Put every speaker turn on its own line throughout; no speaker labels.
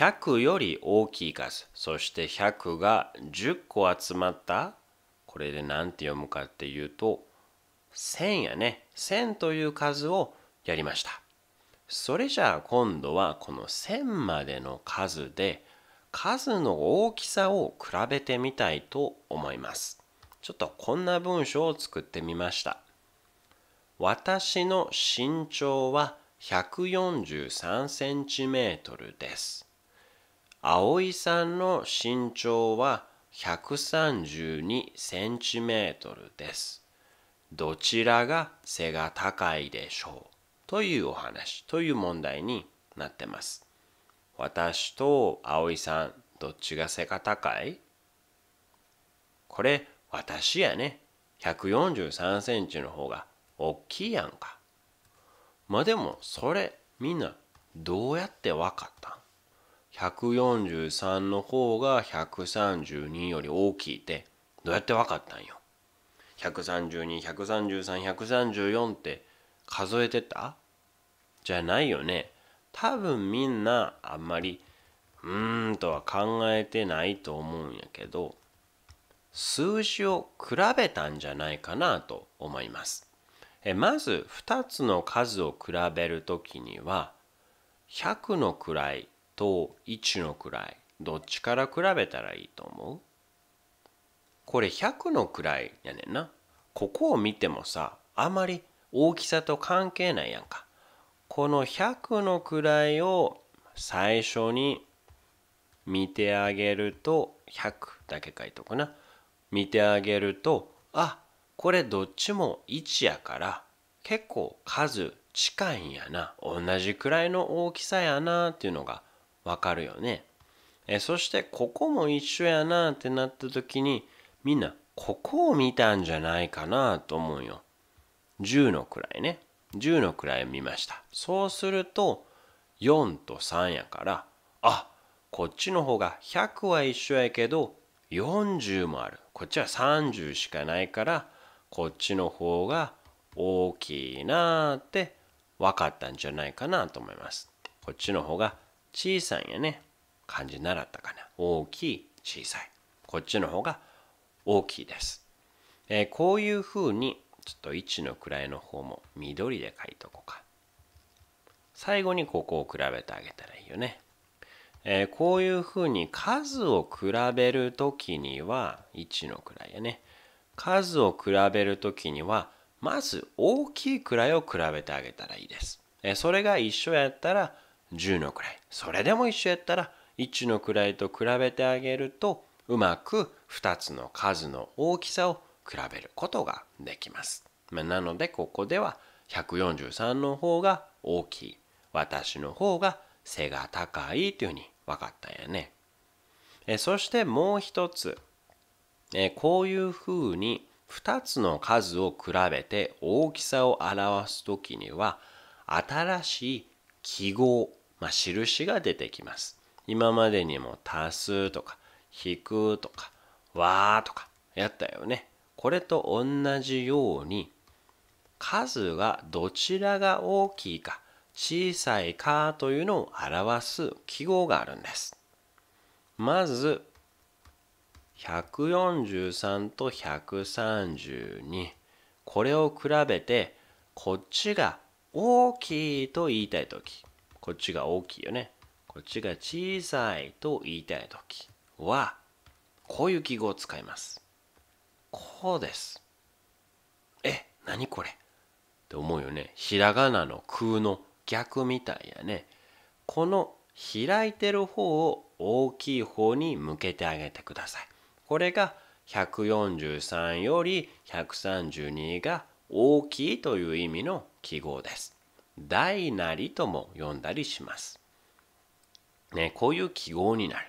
100より大きい数そして100が10個集まったこれで何て読むかっていうと1000やね1000という数をやりましたそれじゃあ今度はこの1000までの数で数の大きさを比べてみたいと思いますちょっとこんな文章を作ってみました私の身長は143センチメートルです葵さんの身長は132センチメートルです。どちらが背が高いでしょうというお話、という問題になってます。私と葵さん、どっちが背が高いこれ、私やね。143センチの方が大きいやんか。まあでも、それ、みんな、どうやってわかったん143の方が132より大きいってどうやって分かったんよ13213334 1って数えてたじゃないよね多分みんなあんまりうーんとは考えてないと思うんやけど数字を比べたんじゃないかなと思いますえまず2つの数を比べる時には100の位と1の位どっちから比べたらいいと思うこれ100の位やねんな。ここを見てもさあまり大きさと関係ないやんか。この100の位を最初に見てあげると100だけ書いとくな。見てあげるとあこれどっちも1やから結構数近いんやな同じくらいの大きさやなっていうのがわかるよね。えそしてここも一緒やなってなった時にみんなここを見たんじゃないかなと思うよ。10の位ね。10の位見ました。そうすると4と3やからあこっちの方が100は一緒やけど40もある。こっちは30しかないからこっちの方が大きいなって分かったんじゃないかなと思います。こっちの方が小さいやね漢字習ったかな大きい小さいこっちの方が大きいです、えー、こういうふうにちょっと1の位の方も緑で書いとこうか最後にここを比べてあげたらいいよね、えー、こういうふうに数を比べる時には1の位やね数を比べる時にはまず大きい位を比べてあげたらいいです、えー、それが一緒やったら10の位それでも一緒やったら1の位と比べてあげるとうまく2つの数の大きさを比べることができます。なのでここでは143の方が大きい私の方が背が高いというふうに分かったんやね。えそしてもう一つえこういうふうに2つの数を比べて大きさを表す時には新しい記号まあ、印が出てきます。今までにも足すとか引くとかわーとかやったよね。これと同じように数がどちらが大きいか小さいかというのを表す記号があるんです。まず143と132これを比べてこっちが大きいと言いたい時こっちが大きいよね。こっちが小さいと言いたいときは、こういう記号を使います。こうです。え、なにこれって思うよね。ひらがなの空の逆みたいやね。この開いてる方を大きい方に向けてあげてください。これが143より132が大きいという意味の記号です。大なりとも呼んだりします。ね、こういう記号になる。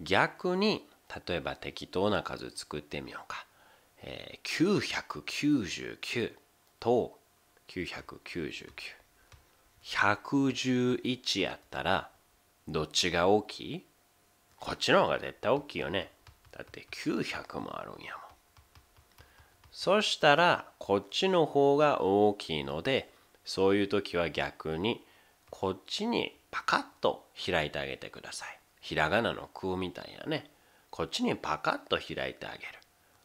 逆に、例えば適当な数作ってみようか。えー、999と999。111やったら、どっちが大きいこっちの方が絶対大きいよね。だって900もあるんやもん。そしたら、こっちの方が大きいので、そういう時は逆にこっちにパカッと開いてあげてください。ひらがなの空みたいなね。こっちにパカッと開いてあげる。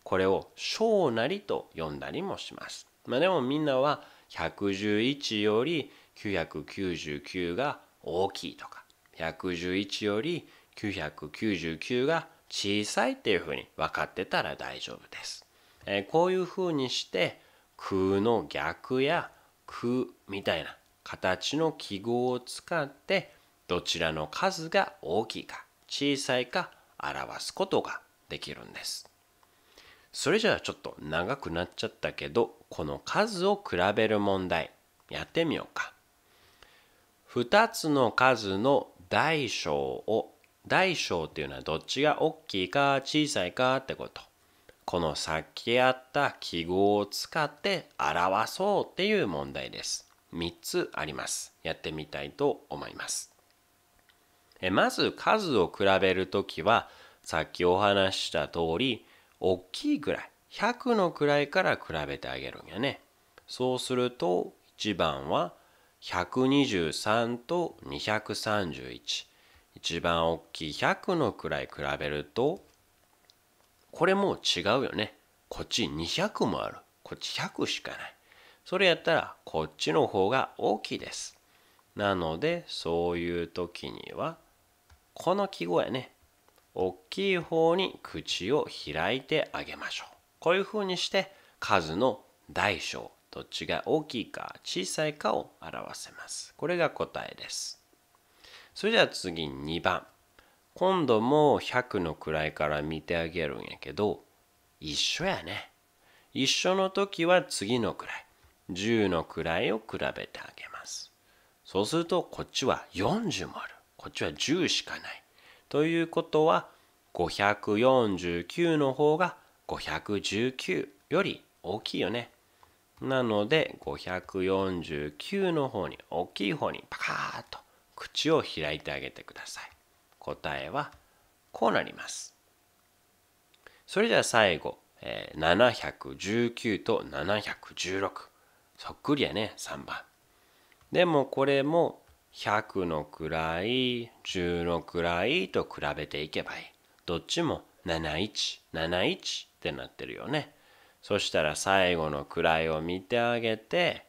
これを小なりと呼んだりもします。まあでもみんなは111より999が大きいとか111より999が小さいっていうふうに分かってたら大丈夫です。えー、こういうふうにして空の逆やくみたいな形の記号を使ってどちらの数が大きいか小さいか表すことができるんです。それじゃあちょっと長くなっちゃったけどこの数を比べる問題やってみようか。2つの数の大小を大小っていうのはどっちが大きいか小さいかってこと。このさっきやった記号を使って表そうっていう問題です。3つあります。やってみたいと思います。えまず数を比べるときはさっきお話した通り大きいぐらい100の位から比べてあげるんやね。そうすると1番は123と231。一番大きい100の位比べるとこれも違うよね。こっち200もある。こっち100しかない。それやったらこっちの方が大きいです。なのでそういう時にはこの記号やね。大きい方に口を開いてあげましょう。こういうふうにして数の大小どっちが大きいか小さいかを表せます。これが答えです。それでは次2番。今度も100の位から見てあげるんやけど一緒やね一緒の時は次の位10の位を比べてあげますそうするとこっちは40もあるこっちは10しかないということは549の方が519より大きいよねなので549の方に大きい方にパカーッと口を開いてあげてください答えはこうなります。それでは最後、え719と716。そっくりやね、3番。でもこれも100の位、10の位と比べていけばいい。どっちも71、71ってなってるよね。そしたら最後の位を見てあげて、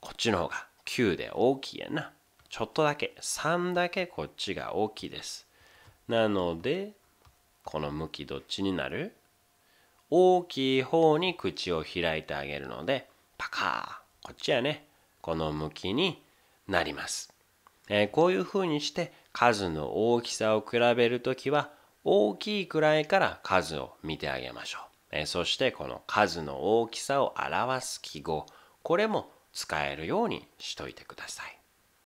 こっちの方が9で大きいやな。ちょっとだけ3だけこっちが大きいですなのでこの向きどっちになる大きい方に口を開いてあげるのでパカーこっちやねこの向きになります、えー、こういうふうにして数の大きさを比べるときは大きいくらいから数を見てあげましょう、えー、そしてこの数の大きさを表す記号これも使えるようにしといてください